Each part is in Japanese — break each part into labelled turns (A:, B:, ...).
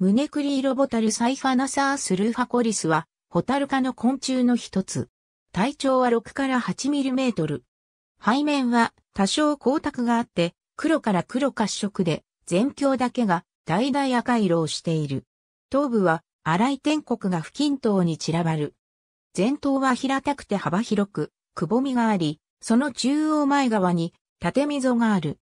A: ムネクリイロボタルサイファナサースルーファコリスは、ホタル科の昆虫の一つ。体長は6から8ミリメートル。背面は多少光沢があって、黒から黒褐色で、全鏡だけが大々赤色をしている。頭部は荒い天国が不均等に散らばる。前頭は平たくて幅広く、くぼみがあり、その中央前側に縦溝がある。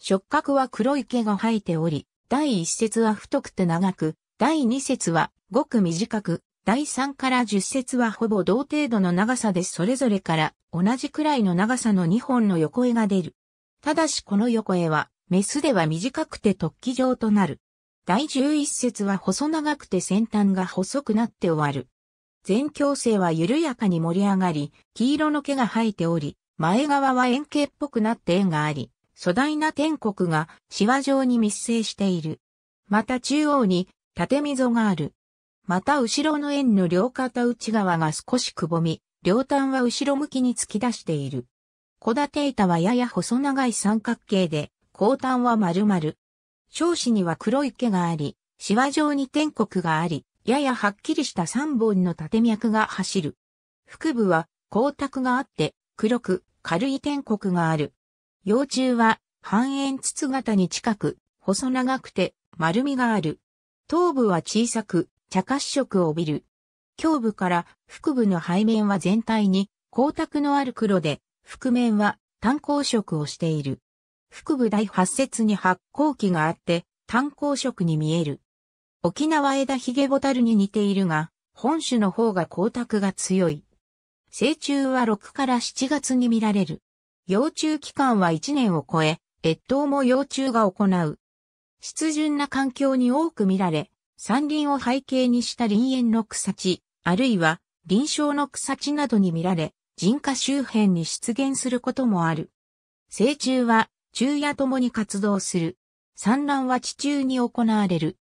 A: 触角は黒い毛が生えており、第1節は太くて長く、第2節はごく短く、第3から10節はほぼ同程度の長さでそれぞれから同じくらいの長さの2本の横絵が出る。ただしこの横絵は、メスでは短くて突起状となる。第11節は細長くて先端が細くなって終わる。全矯正は緩やかに盛り上がり、黄色の毛が生えており、前側は円形っぽくなって円があり、粗大な天国がシワ状に密生している。また中央に縦溝がある。また後ろの円の両肩内側が少しくぼみ、両端は後ろ向きに突き出している。小立板はやや細長い三角形で、後端は丸々。小子には黒い毛があり、シワ状に天国があり、ややはっきりした三本の縦脈が走る。腹部は光沢があって、黒く軽い天国がある。幼虫は半円筒型に近く、細長くて丸みがある。頭部は小さく、茶褐色を帯びる。胸部から腹部の背面は全体に光沢のある黒で、腹面は炭鉱色をしている。腹部第8節に発光器があって、炭鉱色に見える。沖縄枝ヒゲボタルに似ているが、本種の方が光沢が強い。成虫は6から7月に見られる。幼虫期間は1年を超え、越冬も幼虫が行う。湿潤な環境に多く見られ、山林を背景にした林園の草地、あるいは林床の草地などに見られ、人家周辺に出現することもある。成虫は昼夜ともに活動する。産卵は地中に行われる。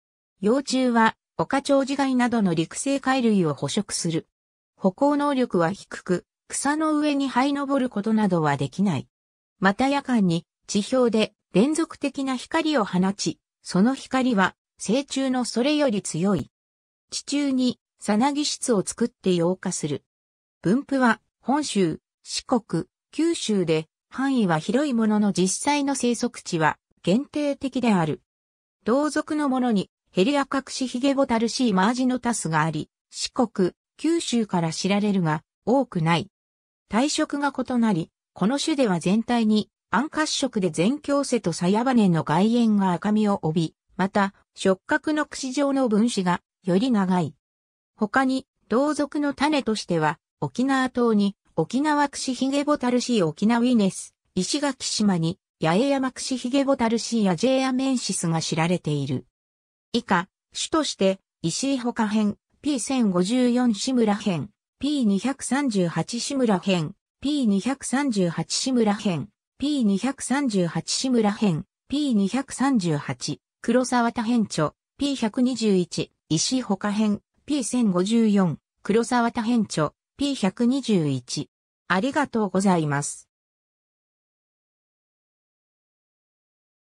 A: 幼虫は、オカチョウジガイなどの陸生貝類を捕食する。歩行能力は低く、草の上に這い登ることなどはできない。また夜間に地表で連続的な光を放ち、その光は成虫のそれより強い。地中にさなぎ室を作って溶化する。分布は本州、四国、九州で範囲は広いものの実際の生息地は限定的である。同族のものにヘリアカクシヒゲボタルシーマージノタスがあり、四国、九州から知られるが多くない。体色が異なり、この種では全体に暗褐色で全強瀬と鞘羽の外縁が赤みを帯び、また、触覚の串状の分子がより長い。他に、同族の種としては、沖縄島に、沖縄串ヒゲボタルシー沖縄ウィネス、石垣島に、八重山串ヒゲボタルシーやジェアメンシスが知られている。以下、種として、石井他編、P1054 志村編、P238 志村編、P238 志村編、P238 志村編、P238 黒沢田編著、P121 石他編、P1054 黒沢田編著、P121 ありがとうございます。